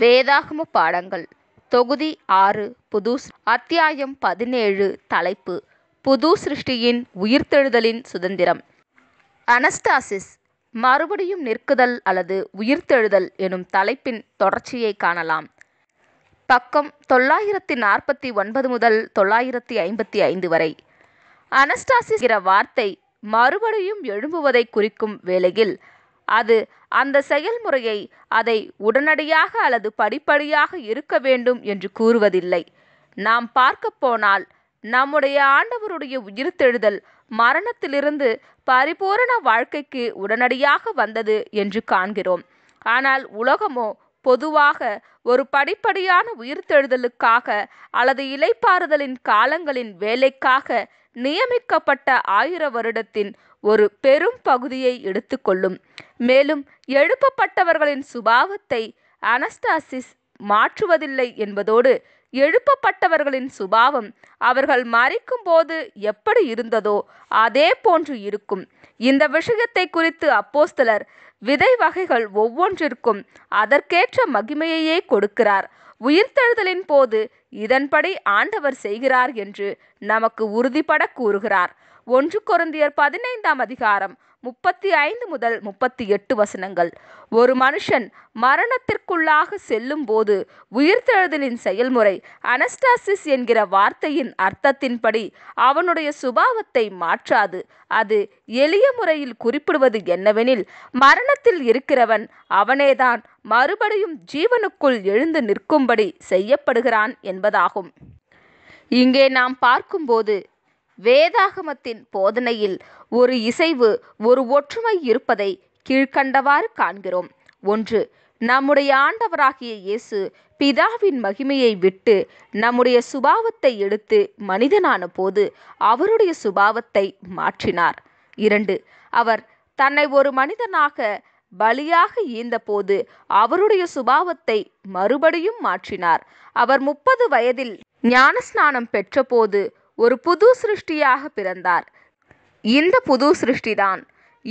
வேதாகம பாடங்கள் தொகுதி ஆறு புது அத்தியாயம் பதினேழு தலைப்பு புது சிருஷ்டியின் உயிர்த்தெழுதலின் சுதந்திரம் அனஸ்டாசிஸ் மறுபடியும் நிற்குதல் அல்லது உயிர்த்தெழுதல் எனும் தலைப்பின் தொடர்ச்சியை காணலாம் பக்கம் தொள்ளாயிரத்தி நாற்பத்தி ஒன்பது முதல் தொள்ளாயிரத்தி ஐம்பத்தி ஐந்து வரை அனஸ்டாசிஸ் என்ற வார்த்தை மறுபடியும் எழும்புவதை குறிக்கும் வேளையில் அது அந்த செயல்முறையை அதை உடனடியாக அல்லது படிப்படியாக இருக்க வேண்டும் என்று கூறுவதில்லை நாம் பார்க்க போனால் நம்முடைய ஆண்டவருடைய உயிர்த்தெழுதல் மரணத்திலிருந்து பரிபூரண வாழ்க்கைக்கு உடனடியாக வந்தது என்று காண்கிறோம் ஆனால் உலகமோ பொதுவாக ஒரு படிப்படியான உயிர்த்தெழுதலுக்காக அல்லது இலைப்பாறுதலின் காலங்களின் வேலைக்காக நியமிக்கப்பட்ட ஆயிர வருடத்தின் ஒரு பெரும் பகுதியை எடுத்துக்கொள்ளும் மேலும் எழுப்பப்பட்டவர்களின் சுபாவத்தை அனஸ்தாசிஸ் மாற்றுவதில்லை என்பதோடு எழுப்பப்பட்டவர்களின் சுபாவம் அவர்கள் மறிக்கும் போது எப்படி இருந்ததோ அதே போன்று இருக்கும் இந்த விஷயத்தை குறித்து அப்போஸ்தலர் விதை வகைகள் ஒவ்வொன்றிற்கும் அதற்கேற்ற மகிமையையே கொடுக்கிறார் உயிர்த்தெழுதலின் போது இதன்படி ஆண்டவர் செய்கிறார் என்று நமக்கு உறுதிபட கூறுகிறார் ஒன்று கொருந்தியர் பதினைந்தாம் அதிகாரம் முப்பத்தி ஐந்து முதல் முப்பத்தி எட்டு வசனங்கள் ஒரு மனுஷன் மரணத்திற்குள்ளாக செல்லும்போது உயிர்த்தெழுதலின் செயல்முறை அனஸ்டாசிஸ் என்கிற வார்த்தையின் அர்த்தத்தின்படி அவனுடைய சுபாவத்தை மாற்றாது அது எளிய முறையில் குறிப்பிடுவது என்னவெனில் மரணத்தில் இருக்கிறவன் அவனேதான் மறுபடியும் ஜீவனுக்குள் எழுந்து நிற்கும்படி செய்யப்படுகிறான் என்பதாகும் இங்கே நாம் பார்க்கும்போது வேதாகமத்தின் போதனையில் ஒரு இசைவு ஒரு ஒற்றுமை இருப்பதை கீழ்கண்டவாறு காண்கிறோம் ஒன்று நம்முடைய ஆண்டவராகிய இயேசு பிதாவின் மகிமையை விட்டு நம்முடைய சுபாவத்தை எடுத்து மனிதனான போது அவருடைய சுபாவத்தை மாற்றினார் இரண்டு அவர் தன்னை ஒரு மனிதனாக பலியாக ஈந்தபோது அவருடைய சுபாவத்தை மறுபடியும் மாற்றினார் அவர் முப்பது வயதில் ஞானஸ்நானம் பெற்றபோது ஒரு புது சிருஷ்டியாக பிறந்தார் இந்த புது சிருஷ்டிதான்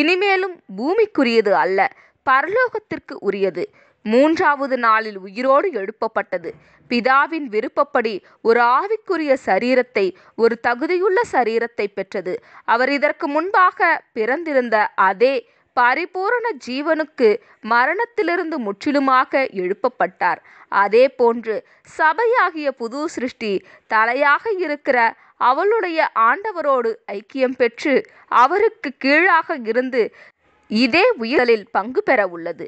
இனிமேலும் பூமிக்குரியது அல்ல பரலோகத்திற்கு உரியது மூன்றாவது நாளில் உயிரோடு எழுப்பப்பட்டது பிதாவின் விருப்பப்படி ஒரு ஆவிக்குரிய சரீரத்தை ஒரு தகுதியுள்ள சரீரத்தை பெற்றது அவர் இதற்கு முன்பாக பிறந்திருந்த அதே பரிபூரண ஜீவனுக்கு மரணத்திலிருந்து முற்றிலுமாக எழுப்பப்பட்டார் அதே போன்று சபையாகிய புது சிருஷ்டி தலையாக இருக்கிற அவளுடைய ஆண்டவரோடு ஐக்கியம் பெற்று அவருக்கு கீழாக இருந்து இதே உயிரலில் பங்கு பெற உள்ளது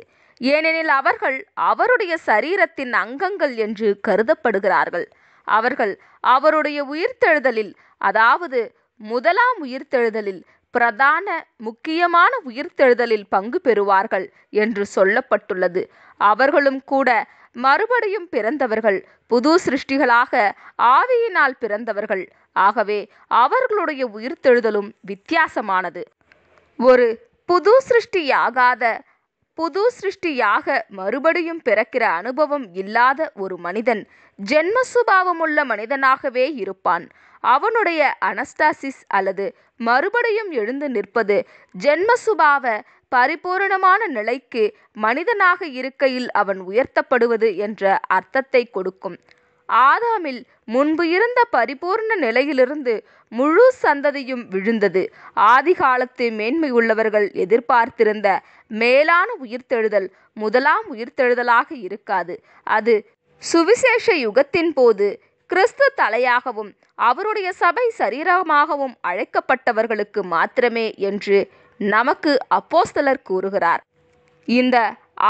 ஏனெனில் அவர்கள் அவருடைய சரீரத்தின் அங்கங்கள் என்று கருதப்படுகிறார்கள் அவர்கள் அவருடைய உயிர்த்தெழுதலில் அதாவது முதலாம் உயிர்த்தெழுதலில் பிரதான முக்கியமான உயிர்த்தெழுதலில் பங்கு பெறுவார்கள் என்று சொல்லப்பட்டுள்ளது அவர்களும் கூட மறுபடியும் பிறந்தவர்கள் புது சிருஷ்டிகளாக ஆவியினால் பிறந்தவர்கள் ஆகவே அவர்களுடைய உயிர்த்தெழுதலும் வித்தியாசமானது ஒரு புது சிருஷ்டியாகாத புது சிருஷ்டியாக மறுபடியும் பிறக்கிற அனுபவம் இல்லாத ஒரு மனிதன் ஜென்ம சுபாவமுள்ள மனிதனாகவே இருப்பான் அவனுடைய அனஸ்டாசிஸ் அல்லது மறுபடியும் எழுந்து நிற்பது ஜென்மசுபாவ பரிபூரணமான நிலைக்கு மனிதனாக இருக்கையில் அவன் உயர்த்தப்படுவது என்ற அர்த்தத்தை கொடுக்கும் ஆதாமில் முன்பு இருந்த பரிபூர்ண நிலையிலிருந்து முழு சந்ததியும் விழுந்தது ஆதிகாலத்து மேன்மையுள்ளவர்கள் எதிர்பார்த்திருந்த மேலான உயிர்த்தெழுதல் முதலாம் உயிர்த்தெழுதலாக இருக்காது அது சுவிசேஷ யுகத்தின் போது கிறிஸ்து தலையாகவும் அவருடைய சபை சரீரமாகவும் அழைக்கப்பட்டவர்களுக்கு மாத்திரமே என்று நமக்கு அப்போஸ்தலர் கூறுகிறார் இந்த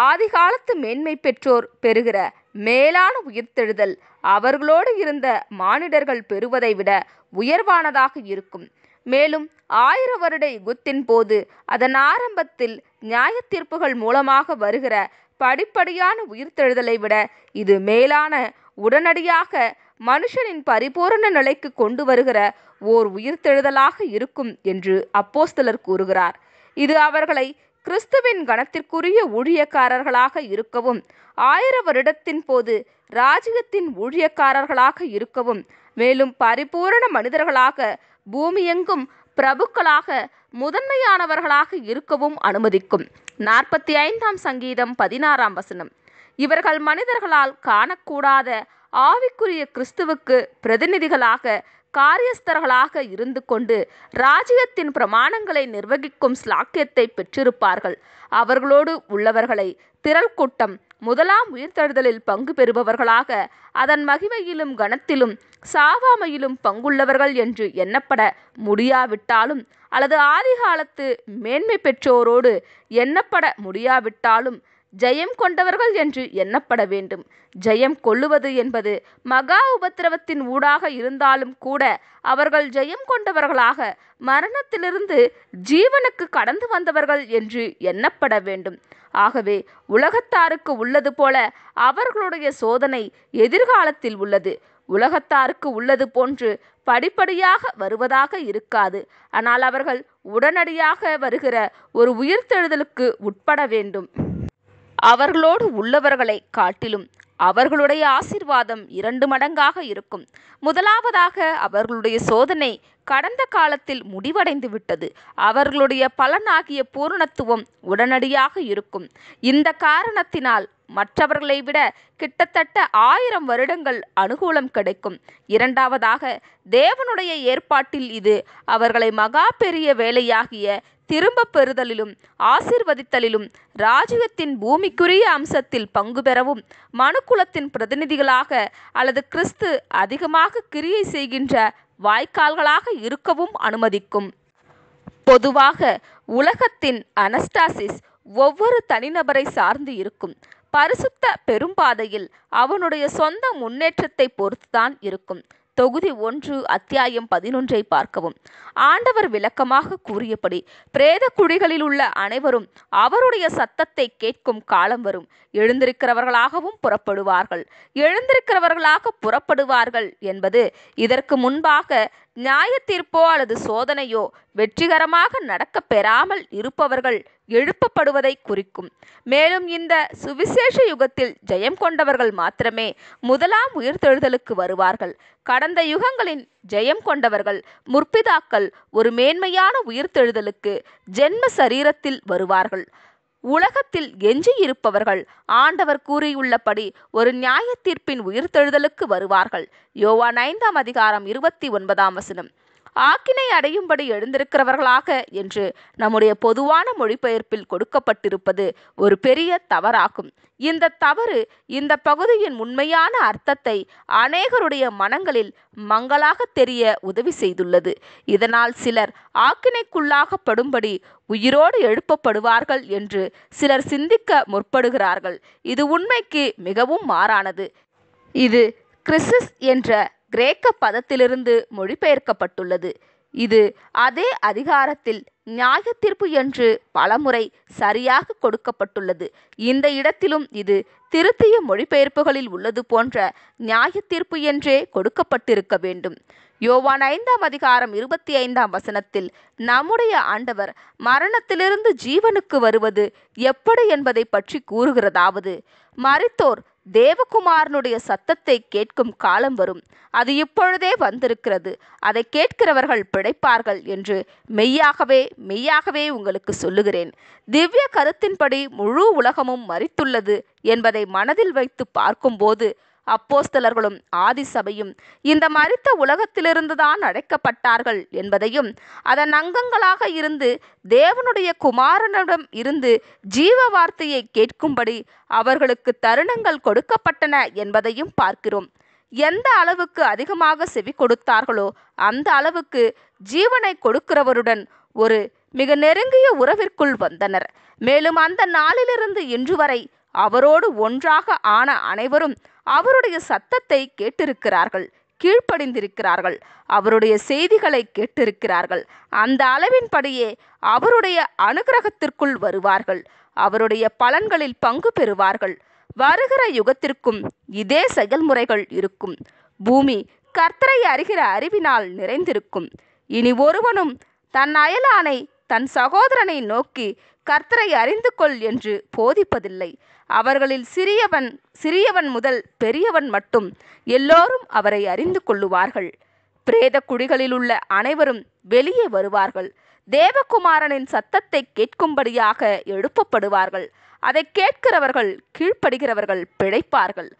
ஆதிகாலத்து மேன்மை பெற்றோர் பெறுகிற மேலான உயிர்த்தெழுதல் அவர்களோடு இருந்த மானிடர்கள் பெறுவதை விட உயர்வானதாக இருக்கும் மேலும் ஆயிர வருட யுகத்தின் போது அதன் ஆரம்பத்தில் நியாய தீர்ப்புகள் மூலமாக வருகிற படிப்படியான உயிர்த்தெழுதலை விட இது மேலான உடனடியாக மனுஷனின் பரிபூரண நிலைக்கு கொண்டு வருகிற ஓர் உயிர்த்தெழுதலாக இருக்கும் என்று அப்போஸ்தலர் கூறுகிறார் இது அவர்களை கிறிஸ்துவின் கணத்திற்குரிய ஊழியக்காரர்களாக இருக்கவும் ஆயிர வருடத்தின் போது ராஜ்யத்தின் ஊழியக்காரர்களாக இருக்கவும் மேலும் பரிபூரண மனிதர்களாக பூமியெங்கும் பிரபுக்களாக முதன்மையானவர்களாக இருக்கவும் அனுமதிக்கும் நாற்பத்தி ஐந்தாம் சங்கீதம் பதினாறாம் வசனம் இவர்கள் மனிதர்களால் காணக்கூடாத ஆவிக்குரிய கிறிஸ்துவுக்கு பிரதிநிதிகளாக காரியஸ்தர்களாக இருந்து கொண்டு ராஜ்யத்தின் பிரமாணங்களை நிர்வகிக்கும் ஸ்லாக்கியத்தை பெற்றிருப்பார்கள் அவர்களோடு உள்ளவர்களை திரள் கூட்டம் முதலாம் உயிர்த்தெழுதலில் பங்கு பெறுபவர்களாக அதன் மகிமையிலும் கனத்திலும் சாவாமையிலும் பங்குள்ளவர்கள் என்று எண்ணப்பட முடியாவிட்டாலும் அல்லது ஆதிகாலத்து மேன்மை பெற்றோரோடு எண்ணப்பட முடியாவிட்டாலும் ஜெயம் கொண்டவர்கள் என்று எண்ணப்பட வேண்டும் ஜெயம் கொள்ளுவது என்பது மகா உபத்திரவத்தின் ஊடாக இருந்தாலும் கூட அவர்கள் ஜெயம் கொண்டவர்களாக மரணத்திலிருந்து ஜீவனுக்கு கடந்து வந்தவர்கள் என்று எண்ணப்பட வேண்டும் ஆகவே உலகத்தாருக்கு உள்ளது போல அவர்களுடைய சோதனை எதிர்காலத்தில் உள்ளது உலகத்தாருக்கு உள்ளது போன்று படிப்படியாக வருவதாக இருக்காது ஆனால் அவர்கள் உடனடியாக வருகிற ஒரு உயிர்த்தெழுதலுக்கு உட்பட வேண்டும் அவர்களோடு உள்ளவர்களை காட்டிலும் அவர்களுடைய ஆசிர்வாதம் இரண்டு மடங்காக இருக்கும் முதலாவதாக அவர்களுடைய சோதனை கடந்த காலத்தில் முடிவடைந்து விட்டது அவர்களுடைய பலனாகிய பூரணத்துவம் உடனடியாக இருக்கும் இந்த காரணத்தினால் மற்றவர்களை விட கிட்டத்தட்ட ஆயிரம் வருடங்கள் அனுகூலம் கிடைக்கும் இரண்டாவதாக தேவனுடைய ஏற்பாட்டில் இது அவர்களை மகா பெரிய வேலையாகிய திரும்ப பெறுதலிலும் ஆசிர்வதித்தலிலும் ராஜ்யத்தின் பூமிக்குரிய அம்சத்தில் பங்கு பெறவும் மனுக்குலத்தின் பிரதிநிதிகளாக அல்லது கிறிஸ்து அதிகமாக கிரியை செய்கின்ற வாய்க்கால்களாக இருக்கவும் அனுமதிக்கும் பொதுவாக உலகத்தின் அனஸ்டாசிஸ் ஒவ்வொரு தனிநபரை சார்ந்து இருக்கும் பரிசுத்த பெரும்பாதையில் அவனுடைய சொந்த முன்னேற்றத்தை பொறுத்துதான் இருக்கும் தொகுதி ஒன்று அத்தியாயம் பதினொன்றை பார்க்கவும் ஆண்டவர் விளக்கமாக கூறியபடி பிரேத குழிகளில் உள்ள அனைவரும் அவருடைய சத்தத்தை கேட்கும் காலம் வரும் எழுந்திருக்கிறவர்களாகவும் புறப்படுவார்கள் எழுந்திருக்கிறவர்களாக புறப்படுவார்கள் என்பது இதற்கு முன்பாக நியாயத்தீர்ப்போ அல்லது சோதனையோ வெற்றிகரமாக நடக்கப் பெறாமல் இருப்பவர்கள் எழுப்பப்படுவதை குறிக்கும் மேலும் இந்த சுவிசேஷ யுகத்தில் ஜெயம் கொண்டவர்கள் மாத்திரமே முதலாம் உயிர்த்தெழுதலுக்கு வருவார்கள் கடந்த யுகங்களின் ஜெயம் கொண்டவர்கள் முற்பிதாக்கள் ஒரு மேன்மையான உயிர்த்தெழுதலுக்கு ஜென்ம சரீரத்தில் வருவார்கள் உலகத்தில் எஞ்சியிருப்பவர்கள் ஆண்டவர் கூறியுள்ளபடி ஒரு நியாய தீர்ப்பின் உயிர்த்தெழுதலுக்கு வருவார்கள் யோவான் ஐந்தாம் அதிகாரம் இருபத்தி ஒன்பதாம் வசனம் ஆக்கினை அடையும்படி எழுந்திருக்கிறவர்களாக என்று நம்முடைய பொதுவான மொழிபெயர்ப்பில் கொடுக்கப்பட்டிருப்பது ஒரு பெரிய தவறாகும் இந்த தவறு இந்த பகுதியின் உண்மையான அர்த்தத்தை அநேகருடைய மனங்களில் மங்களாக தெரிய உதவி செய்துள்ளது இதனால் சிலர் ஆக்கினைக்குள்ளாகப்படும்படி உயிரோடு எழுப்பப்படுவார்கள் என்று சிலர் சிந்திக்க முற்படுகிறார்கள் இது உண்மைக்கு மிகவும் மாறானது இது கிறிஸ்டிஸ் என்ற கிரேக்க பதத்திலிருந்து மொழிபெயர்க்கப்பட்டுள்ளது இது அதே அதிகாரத்தில் நியாயத்தீர்ப்பு என்று பலமுறை சரியாக கொடுக்கப்பட்டுள்ளது இந்த இடத்திலும் இது திருத்திய மொழிபெயர்ப்புகளில் உள்ளது போன்ற நியாயத்தீர்ப்பு என்றே கொடுக்கப்பட்டிருக்க வேண்டும் யோவான் ஐந்தாம் அதிகாரம் இருபத்தி ஐந்தாம் வசனத்தில் நம்முடைய ஆண்டவர் மரணத்திலிருந்து ஜீவனுக்கு வருவது எப்படி என்பதை பற்றி கூறுகிறதாவது மறித்தோர் தேவகுமாரனுடைய சத்தத்தை கேட்கும் காலம் வரும் அது இப்பொழுதே வந்திருக்கிறது அதை கேட்கிறவர்கள் பிழைப்பார்கள் என்று மெய்யாகவே மெய்யாகவே உங்களுக்கு சொல்லுகிறேன் திவ்ய கருத்தின்படி முழு உலகமும் மறித்துள்ளது என்பதை மனதில் வைத்து பார்க்கும்போது அப்போஸ்தலர்களும் ஆதிசபையும் இந்த மறித்த உலகத்திலிருந்துதான் அழைக்கப்பட்டார்கள் என்பதையும் அதன் அங்கங்களாக இருந்து தேவனுடைய குமாரனிடம் இருந்து ஜீவ வார்த்தையை கேட்கும்படி அவர்களுக்கு தருணங்கள் கொடுக்கப்பட்டன என்பதையும் பார்க்கிறோம் எந்த அளவுக்கு அதிகமாக செவி கொடுத்தார்களோ அந்த அளவுக்கு ஜீவனை கொடுக்கிறவருடன் ஒரு மிக நெருங்கிய உறவிற்குள் வந்தனர் மேலும் அந்த நாளிலிருந்து இன்று வரை அவரோடு ஒன்றாக ஆன அனைவரும் அவருடைய சத்தத்தை கேட்டிருக்கிறார்கள் கீழ்ப்படிந்திருக்கிறார்கள் அவருடைய செய்திகளை கேட்டிருக்கிறார்கள் அந்த அளவின்படியே அவருடைய அனுகிரகத்திற்குள் வருவார்கள் அவருடைய பலன்களில் பங்கு பெறுவார்கள் வருகிற யுகத்திற்கும் இதே செயல்முறைகள் இருக்கும் பூமி கர்த்தரை அறிகிற அறிவினால் நிறைந்திருக்கும் இனி ஒருவனும் தன் அயலானை தன் சகோதரனை நோக்கி கர்த்தரை அறிந்து கொள் என்று போதிப்பதில்லை அவர்களில் சிறியவன் சிறியவன் முதல் பெரியவன் மட்டும் எல்லோரும் அவரை அறிந்து கொள்ளுவார்கள் பிரேத குழிகளில் உள்ள அனைவரும் வெளியே வருவார்கள் தேவகுமாரனின் சத்தத்தை கேட்கும்படியாக எழுப்பப்படுவார்கள் அதை கேட்கிறவர்கள் கீழ்ப்படுகிறவர்கள் பிழைப்பார்கள்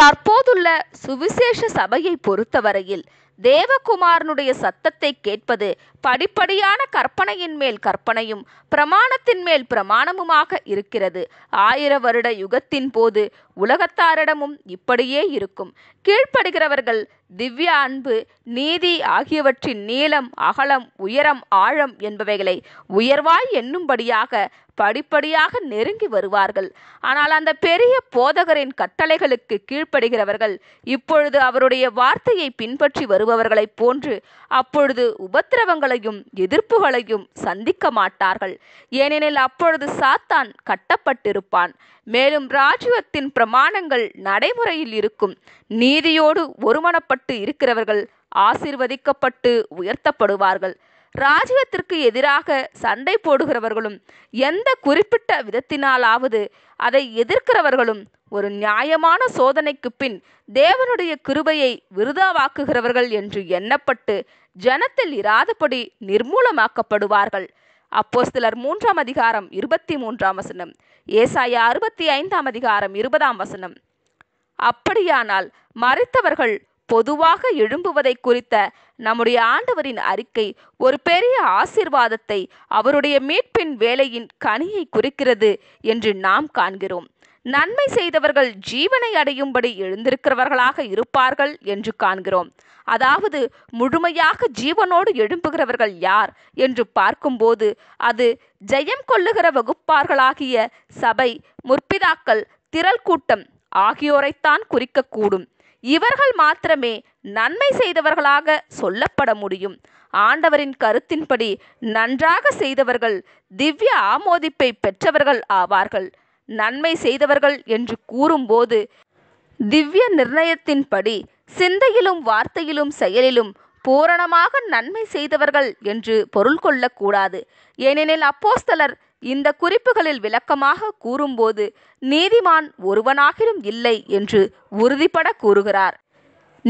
தற்போதுள்ள சுவிசேஷ சபையை பொறுத்தவரையில் தேவகுமாரனுடைய சத்தத்தை கேட்பது படிப்படியான கற்பனையின் மேல் கற்பனையும் பிரமாணத்தின் மேல் பிரமாணமுமாக இருக்கிறது ஆயிர வருட யுகத்தின் போது உலகத்தாரிடமும் இப்படியே இருக்கும் கீழ்ப்படுகிறவர்கள் திவ்ய அன்பு நீதி ஆகியவற்றின் நீளம் அகலம் உயரம் ஆழம் என்பவைகளை உயர்வாய் என்னும்படியாக படிப்படியாக நெருங்கி வருவார்கள் ஆனால் அந்த பெரிய போதகரின் கட்டளைகளுக்கு கீழ்ப்படுகிறவர்கள் இப்பொழுது அவருடைய வார்த்தையை பின்பற்றி வருபவர்களைப் போன்று அப்பொழுது உபத்திரவங்களையும் எதிர்ப்புகளையும் சந்திக்க மாட்டார்கள் ஏனெனில் அப்பொழுது சாத்தான் கட்டப்பட்டிருப்பான் மேலும் ராஜுவத்தின் பிரமாணங்கள் நடைமுறையில் இருக்கும் நீதியோடு ஒருமனப்பட்டு இருக்கிறவர்கள் ஆசிர்வதிக்கப்பட்டு உயர்த்தப்படுவார்கள் ராஜ்யத்திற்கு எதிராக சண்டை போடுகிறவர்களும் எந்த குறிப்பிட்ட விதத்தினாலாவது அதை எதிர்க்கிறவர்களும் ஒரு நியாயமான சோதனைக்கு பின் தேவனுடைய கிருபையை விருதாவாக்குகிறவர்கள் என்று எண்ணப்பட்டு ஜனத்தில் இராதபடி நிர்மூலமாக்கப்படுவார்கள் சிலர் மூன்றாம் அதிகாரம் இருபத்தி மூன்றாம் வசனம் ஏசாயா அறுபத்தி ஐந்தாம் அதிகாரம் இருபதாம் வசனம் அப்படியானால் மறைத்தவர்கள் பொதுவாக எழும்புவதை குறித்த நம்முடைய ஆண்டவரின் அறிக்கை ஒரு பெரிய ஆசிர்வாதத்தை அவருடைய மீட்பின் வேலையின் கனியை குறிக்கிறது என்று நாம் காண்கிறோம் நன்மை செய்தவர்கள் ஜீவனை அடையும்படி எழுந்திருக்கிறவர்களாக இருப்பார்கள் என்று காண்கிறோம் அதாவது முழுமையாக ஜீவனோடு எழும்புகிறவர்கள் யார் என்று பார்க்கும்போது அது ஜெயம் கொள்ளுகிற வகுப்பார்களாகிய சபை முற்பிதாக்கள் திரள் கூட்டம் ஆகியோரைத்தான் குறிக்கக்கூடும் இவர்கள் மாத்திரமே நன்மை செய்தவர்களாக சொல்லப்பட முடியும் ஆண்டவரின் கருத்தின்படி நன்றாக செய்தவர்கள் திவ்ய ஆமோதிப்பை பெற்றவர்கள் ஆவார்கள் நன்மை செய்தவர்கள் என்று கூறும்போது திவ்ய நிர்ணயத்தின்படி சிந்தையிலும் வார்த்தையிலும் செயலிலும் பூரணமாக நன்மை செய்தவர்கள் என்று பொருள் கொள்ளக்கூடாது ஏனெனில் அப்போஸ்தலர் இந்த குறிப்புகளில் விளக்கமாக கூறும்போது நீதிமான் ஒருவனாகிலும் இல்லை என்று உறுதிபட கூறுகிறார்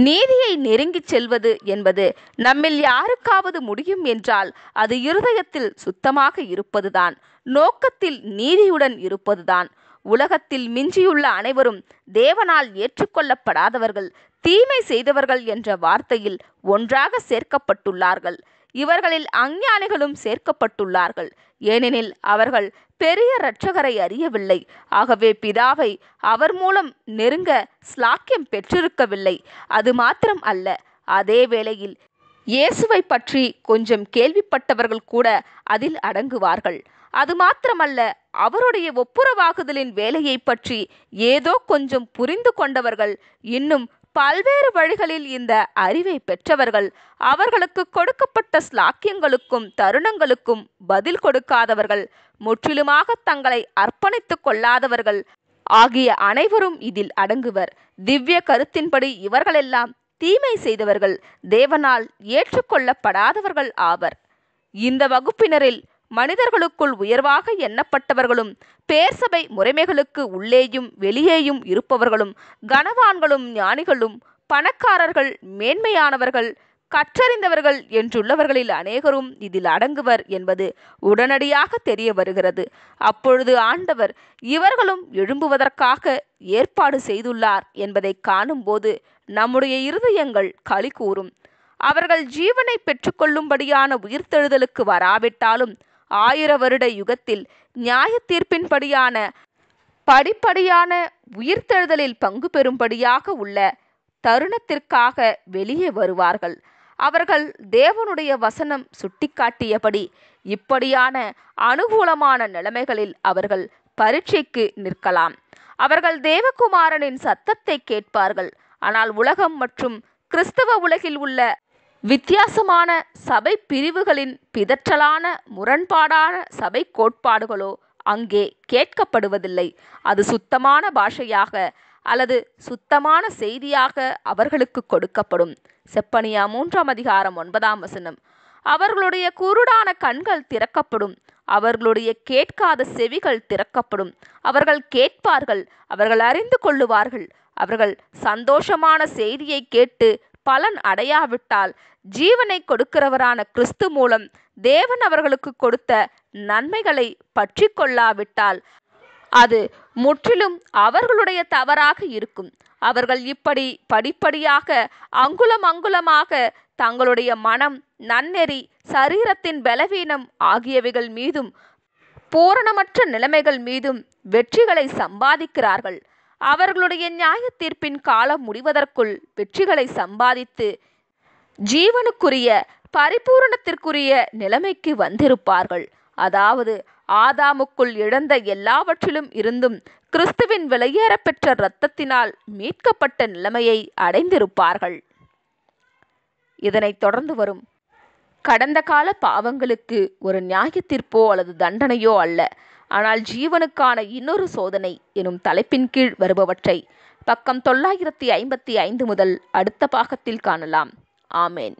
நீதியை நெருங்கிச் செல்வது என்பது நம்மில் யாருக்காவது முடியும் என்றால் அது இருதயத்தில் சுத்தமாக இருப்பதுதான் நோக்கத்தில் நீதியுடன் இருப்பதுதான் உலகத்தில் மிஞ்சியுள்ள அனைவரும் தேவனால் ஏற்றுக்கொள்ளப்படாதவர்கள் தீமை செய்தவர்கள் என்ற வார்த்தையில் ஒன்றாக சேர்க்கப்பட்டுள்ளார்கள் இவர்களில் அஞ்ஞானிகளும் சேர்க்கப்பட்டுள்ளார்கள் ஏனெனில் அவர்கள் பெரிய இரட்சகரை அறியவில்லை ஆகவே பிதாவை அவர் மூலம் நெருங்க ஸ்லாக்கியம் பெற்றிருக்கவில்லை அது மாத்திரம் அல்ல அதே வேளையில் இயேசுவை பற்றி கொஞ்சம் கேள்விப்பட்டவர்கள் கூட அதில் அடங்குவார்கள் அது மாத்திரமல்ல அவருடைய ஒப்புரவாகுதலின் வேலையை பற்றி ஏதோ கொஞ்சம் புரிந்து கொண்டவர்கள் இன்னும் பல்வேறு வழிகளில் இந்த அறிவை பெற்றவர்கள் அவர்களுக்கு கொடுக்கப்பட்ட ஸ்லாக்கியங்களுக்கும் தருணங்களுக்கும் பதில் கொடுக்காதவர்கள் முற்றிலுமாக தங்களை அர்ப்பணித்து கொள்ளாதவர்கள் ஆகிய அனைவரும் இதில் அடங்குவர் திவ்ய கருத்தின்படி இவர்களெல்லாம் தீமை செய்தவர்கள் தேவனால் ஏற்றுக்கொள்ளப்படாதவர்கள் ஆவர் இந்த வகுப்பினரில் மனிதர்களுக்குள் உயர்வாக எண்ணப்பட்டவர்களும் பேர்சபை முறைமைகளுக்கு உள்ளேயும் வெளியேயும் இருப்பவர்களும் கனவான்களும் ஞானிகளும் பணக்காரர்கள் மேன்மையானவர்கள் கற்றறிந்தவர்கள் என்றுள்ளவர்களில் அநேகரும் இதில் அடங்குவர் என்பது உடனடியாக தெரிய வருகிறது அப்பொழுது ஆண்டவர் இவர்களும் எழும்புவதற்காக ஏற்பாடு செய்துள்ளார் என்பதை காணும்போது நம்முடைய இருதயங்கள் களி கூறும் அவர்கள் ஜீவனை பெற்றுக்கொள்ளும்படியான உயிர்த்தெழுதலுக்கு வராவிட்டாலும் ஆயிர வருட யுகத்தில் நியாய தீர்ப்பின்படியான படிப்படியான உயிர்த்தெழுதலில் பங்கு பெறும்படியாக உள்ள தருணத்திற்காக வெளியே வருவார்கள் அவர்கள் தேவனுடைய வசனம் சுட்டிக்காட்டியபடி இப்படியான அனுகூலமான நிலைமைகளில் அவர்கள் பரீட்சைக்கு நிற்கலாம் அவர்கள் தேவகுமாரனின் சத்தத்தை கேட்பார்கள் ஆனால் உலகம் மற்றும் கிறிஸ்தவ உலகில் உள்ள வித்தியாசமான சபை பிரிவுகளின் பிதற்றலான முரண்பாடான சபை கோட்பாடுகளோ அங்கே கேட்கப்படுவதில்லை அது சுத்தமான பாஷையாக அல்லது சுத்தமான செய்தியாக அவர்களுக்கு கொடுக்கப்படும் செப்பனியா மூன்றாம் அதிகாரம் ஒன்பதாம் வசனம் அவர்களுடைய குருடான கண்கள் திறக்கப்படும் அவர்களுடைய கேட்காத செவிகள் திறக்கப்படும் அவர்கள் கேட்பார்கள் அவர்கள் அறிந்து கொள்ளுவார்கள் அவர்கள் சந்தோஷமான செய்தியை கேட்டு பலன் அடையாவிட்டால் ஜீவனை கொடுக்கிறவரான கிறிஸ்து மூலம் தேவன் அவர்களுக்கு கொடுத்த நன்மைகளை பற்றி கொள்ளாவிட்டால் அது முற்றிலும் அவர்களுடைய தவறாக இருக்கும் அவர்கள் இப்படி படிப்படியாக அங்குலம் அங்குலமாக தங்களுடைய மனம் நன்னெறி சரீரத்தின் பலவீனம் ஆகியவைகள் மீதும் பூரணமற்ற நிலைமைகள் மீதும் வெற்றிகளை சம்பாதிக்கிறார்கள் அவர்களுடைய நியாய தீர்ப்பின் காலம் முடிவதற்குள் வெற்றிகளை சம்பாதித்து ஜீவனுக்குரிய பரிபூரணத்திற்குரிய நிலைமைக்கு வந்திருப்பார்கள் அதாவது ஆதாமுக்குள் இழந்த எல்லாவற்றிலும் இருந்தும் கிறிஸ்துவின் பெற்ற இரத்தத்தினால் மீட்கப்பட்ட நிலைமையை அடைந்திருப்பார்கள் இதனைத் தொடர்ந்து வரும் கடந்த கால பாவங்களுக்கு ஒரு நியாய தீர்ப்போ அல்லது தண்டனையோ அல்ல ஆனால் ஜீவனுக்கான இன்னொரு சோதனை எனும் தலைப்பின் கீழ் வருபவற்றை பக்கம் தொள்ளாயிரத்தி ஐம்பத்தி ஐந்து முதல் அடுத்த பாகத்தில் காணலாம் ஆமேன்